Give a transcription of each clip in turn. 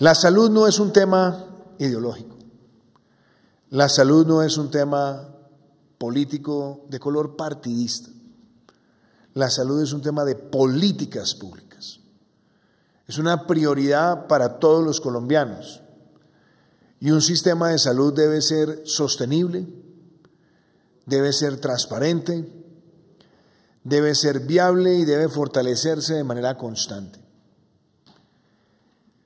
La salud no es un tema ideológico. La salud no es un tema político de color partidista. La salud es un tema de políticas públicas. Es una prioridad para todos los colombianos. Y un sistema de salud debe ser sostenible, debe ser transparente, debe ser viable y debe fortalecerse de manera constante.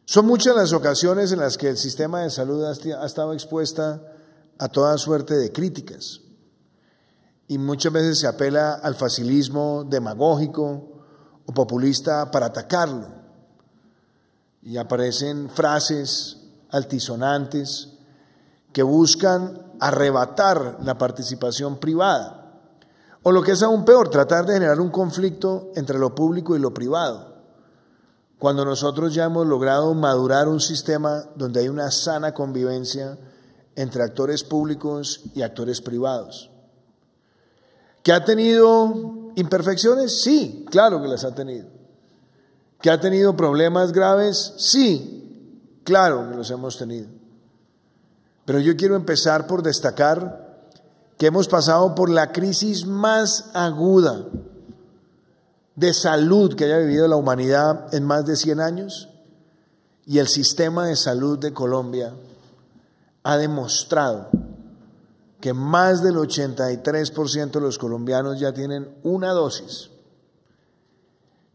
Son muchas las ocasiones en las que el sistema de salud ha estado expuesta a toda suerte de críticas y muchas veces se apela al facilismo demagógico o populista para atacarlo y aparecen frases altisonantes que buscan arrebatar la participación privada o lo que es aún peor, tratar de generar un conflicto entre lo público y lo privado cuando nosotros ya hemos logrado madurar un sistema donde hay una sana convivencia entre actores públicos y actores privados. ¿Que ha tenido imperfecciones? Sí, claro que las ha tenido. ¿Que ha tenido problemas graves? Sí, claro que los hemos tenido. Pero yo quiero empezar por destacar que hemos pasado por la crisis más aguda de salud que haya vivido la humanidad en más de 100 años y el sistema de salud de Colombia ha demostrado que más del 83% de los colombianos ya tienen una dosis,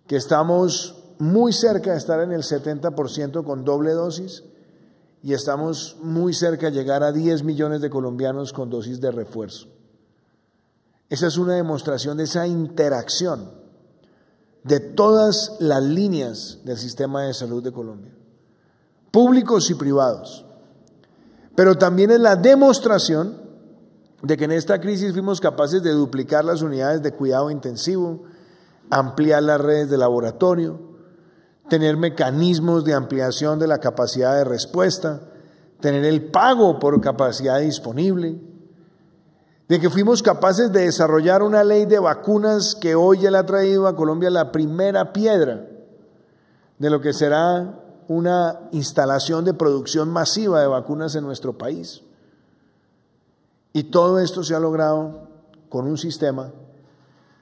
que estamos muy cerca de estar en el 70% con doble dosis y estamos muy cerca de llegar a 10 millones de colombianos con dosis de refuerzo. Esa es una demostración de esa interacción de todas las líneas del sistema de salud de Colombia, públicos y privados. Pero también es la demostración de que en esta crisis fuimos capaces de duplicar las unidades de cuidado intensivo, ampliar las redes de laboratorio, tener mecanismos de ampliación de la capacidad de respuesta, tener el pago por capacidad disponible, de que fuimos capaces de desarrollar una ley de vacunas que hoy ya le ha traído a Colombia la primera piedra de lo que será una instalación de producción masiva de vacunas en nuestro país. Y todo esto se ha logrado con un sistema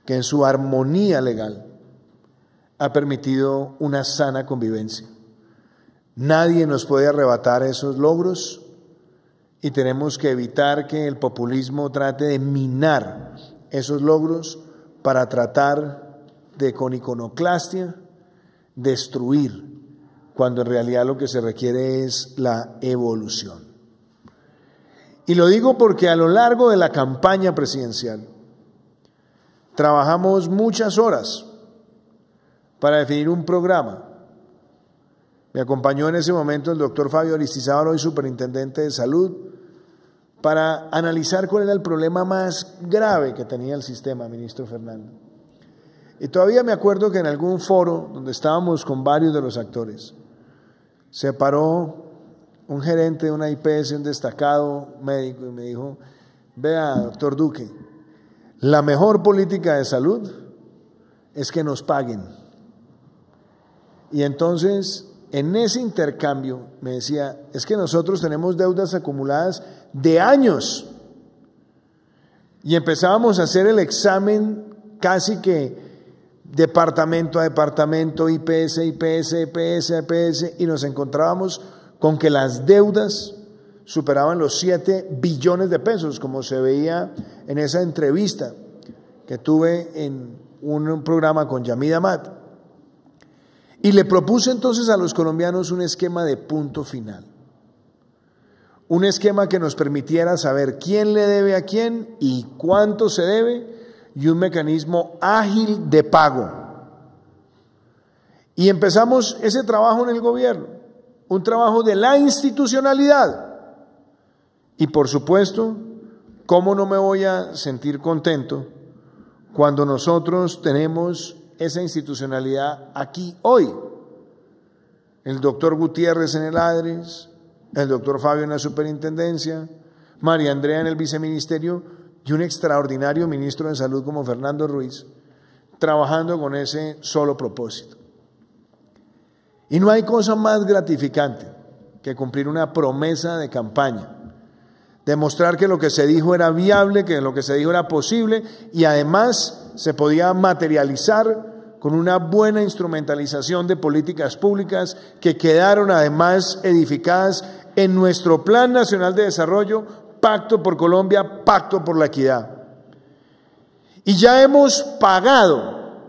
que en su armonía legal ha permitido una sana convivencia. Nadie nos puede arrebatar esos logros y tenemos que evitar que el populismo trate de minar esos logros para tratar de con iconoclastia destruir, cuando en realidad lo que se requiere es la evolución. Y lo digo porque a lo largo de la campaña presidencial trabajamos muchas horas para definir un programa. Me acompañó en ese momento el doctor Fabio Aristizábal, hoy superintendente de salud, para analizar cuál era el problema más grave que tenía el sistema, ministro Fernando. Y todavía me acuerdo que en algún foro donde estábamos con varios de los actores, se paró un gerente de una IPS, un destacado médico, y me dijo, vea, doctor Duque, la mejor política de salud es que nos paguen. Y entonces en ese intercambio me decía, es que nosotros tenemos deudas acumuladas de años. Y empezábamos a hacer el examen casi que departamento a departamento, IPS, IPS, IPS, IPS, y nos encontrábamos con que las deudas superaban los 7 billones de pesos, como se veía en esa entrevista que tuve en un programa con Yamida Matt, y le propuse entonces a los colombianos un esquema de punto final. Un esquema que nos permitiera saber quién le debe a quién y cuánto se debe y un mecanismo ágil de pago. Y empezamos ese trabajo en el gobierno, un trabajo de la institucionalidad. Y por supuesto, ¿cómo no me voy a sentir contento cuando nosotros tenemos esa institucionalidad aquí hoy. El doctor Gutiérrez en el ADRES, el doctor Fabio en la superintendencia, María Andrea en el viceministerio y un extraordinario ministro de salud como Fernando Ruiz, trabajando con ese solo propósito. Y no hay cosa más gratificante que cumplir una promesa de campaña, demostrar que lo que se dijo era viable, que lo que se dijo era posible y además se podía materializar con una buena instrumentalización de políticas públicas que quedaron además edificadas en nuestro Plan Nacional de Desarrollo, Pacto por Colombia, Pacto por la Equidad. Y ya hemos pagado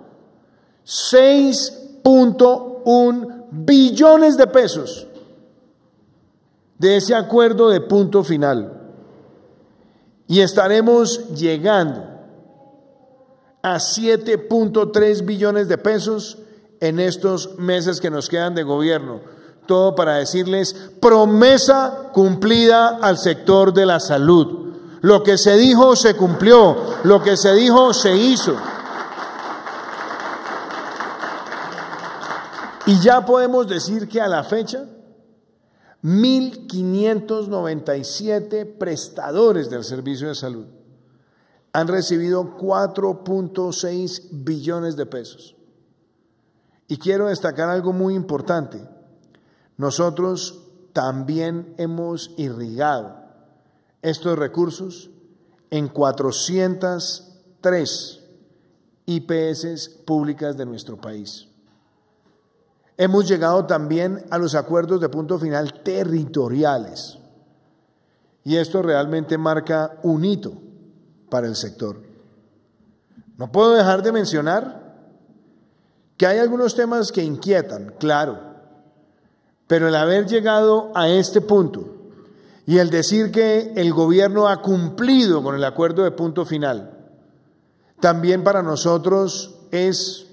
6.1 billones de pesos de ese acuerdo de punto final. Y estaremos llegando a 7.3 billones de pesos en estos meses que nos quedan de gobierno. Todo para decirles promesa cumplida al sector de la salud. Lo que se dijo se cumplió, lo que se dijo se hizo. Y ya podemos decir que a la fecha, 1.597 prestadores del servicio de salud han recibido 4.6 billones de pesos. Y quiero destacar algo muy importante. Nosotros también hemos irrigado estos recursos en 403 IPS públicas de nuestro país. Hemos llegado también a los acuerdos de punto final territoriales. Y esto realmente marca un hito para el sector. No puedo dejar de mencionar que hay algunos temas que inquietan, claro, pero el haber llegado a este punto y el decir que el gobierno ha cumplido con el acuerdo de punto final, también para nosotros es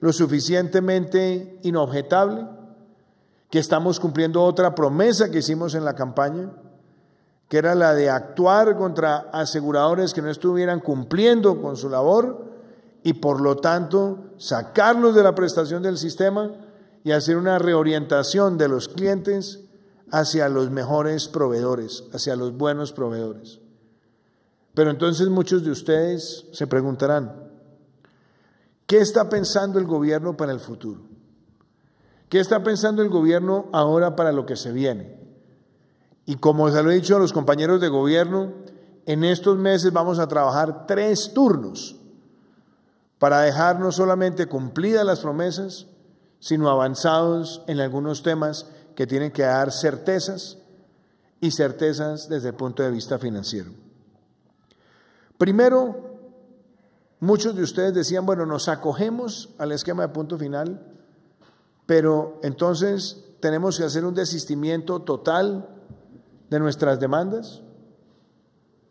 lo suficientemente inobjetable que estamos cumpliendo otra promesa que hicimos en la campaña que era la de actuar contra aseguradores que no estuvieran cumpliendo con su labor y por lo tanto sacarlos de la prestación del sistema y hacer una reorientación de los clientes hacia los mejores proveedores, hacia los buenos proveedores. Pero entonces muchos de ustedes se preguntarán, ¿qué está pensando el gobierno para el futuro? ¿Qué está pensando el gobierno ahora para lo que se viene? Y como se lo he dicho a los compañeros de gobierno, en estos meses vamos a trabajar tres turnos para dejar no solamente cumplidas las promesas, sino avanzados en algunos temas que tienen que dar certezas y certezas desde el punto de vista financiero. Primero, muchos de ustedes decían, bueno, nos acogemos al esquema de punto final, pero entonces tenemos que hacer un desistimiento total de nuestras demandas?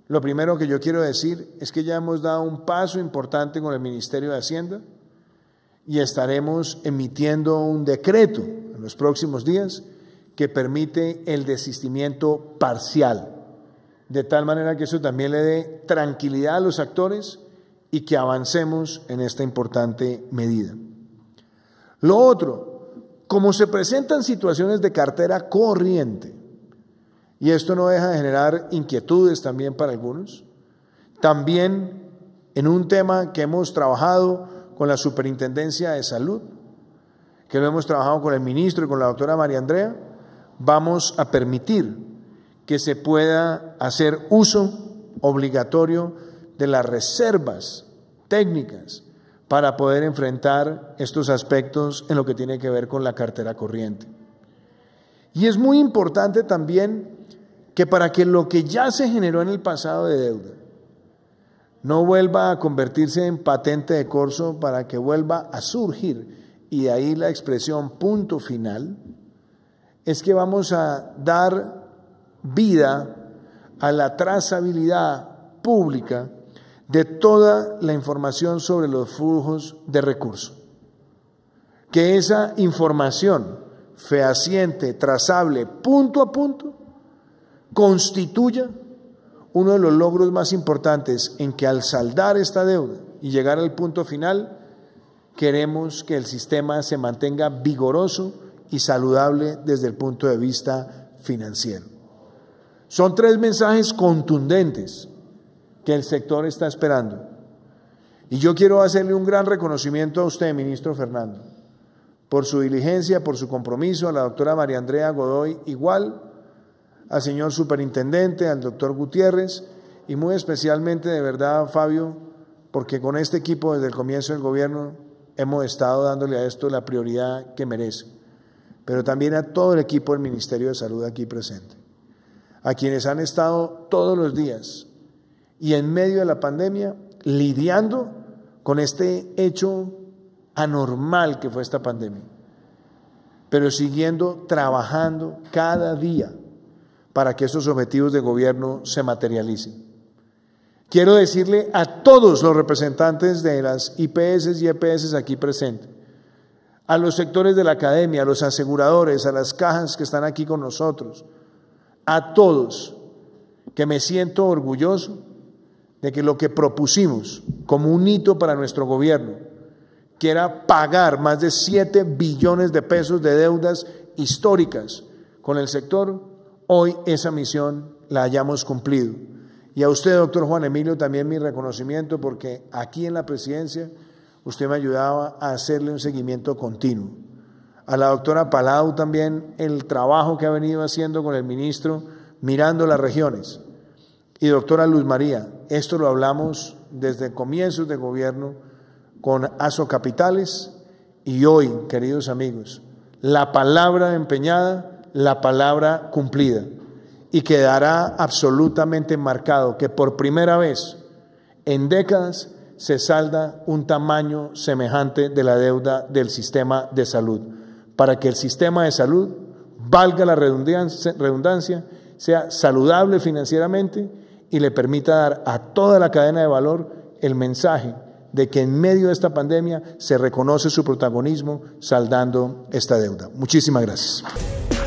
Lo primero que yo quiero decir es que ya hemos dado un paso importante con el Ministerio de Hacienda y estaremos emitiendo un decreto en los próximos días que permite el desistimiento parcial, de tal manera que eso también le dé tranquilidad a los actores y que avancemos en esta importante medida. Lo otro, como se presentan situaciones de cartera corriente, y esto no deja de generar inquietudes también para algunos. También en un tema que hemos trabajado con la Superintendencia de Salud, que lo hemos trabajado con el ministro y con la doctora María Andrea, vamos a permitir que se pueda hacer uso obligatorio de las reservas técnicas para poder enfrentar estos aspectos en lo que tiene que ver con la cartera corriente. Y es muy importante también que para que lo que ya se generó en el pasado de deuda no vuelva a convertirse en patente de corso para que vuelva a surgir, y de ahí la expresión punto final, es que vamos a dar vida a la trazabilidad pública de toda la información sobre los flujos de recursos. Que esa información fehaciente, trazable, punto a punto, constituya uno de los logros más importantes en que al saldar esta deuda y llegar al punto final, queremos que el sistema se mantenga vigoroso y saludable desde el punto de vista financiero. Son tres mensajes contundentes que el sector está esperando. Y yo quiero hacerle un gran reconocimiento a usted, ministro Fernando, por su diligencia, por su compromiso, a la doctora María Andrea Godoy igual al señor superintendente, al doctor Gutiérrez y muy especialmente de verdad Fabio, porque con este equipo desde el comienzo del gobierno hemos estado dándole a esto la prioridad que merece, pero también a todo el equipo del Ministerio de Salud aquí presente, a quienes han estado todos los días y en medio de la pandemia lidiando con este hecho anormal que fue esta pandemia, pero siguiendo trabajando cada día para que esos objetivos de gobierno se materialicen. Quiero decirle a todos los representantes de las IPS y EPS aquí presentes, a los sectores de la academia, a los aseguradores, a las cajas que están aquí con nosotros, a todos, que me siento orgulloso de que lo que propusimos como un hito para nuestro gobierno, que era pagar más de 7 billones de pesos de deudas históricas con el sector, Hoy esa misión la hayamos cumplido. Y a usted, doctor Juan Emilio, también mi reconocimiento porque aquí en la presidencia usted me ayudaba a hacerle un seguimiento continuo. A la doctora Palau también el trabajo que ha venido haciendo con el ministro mirando las regiones. Y doctora Luz María, esto lo hablamos desde comienzos de gobierno con ASO Capitales y hoy, queridos amigos, la palabra empeñada la palabra cumplida y quedará absolutamente marcado que por primera vez en décadas se salda un tamaño semejante de la deuda del sistema de salud, para que el sistema de salud, valga la redundancia, sea saludable financieramente y le permita dar a toda la cadena de valor el mensaje de que en medio de esta pandemia se reconoce su protagonismo saldando esta deuda. Muchísimas gracias.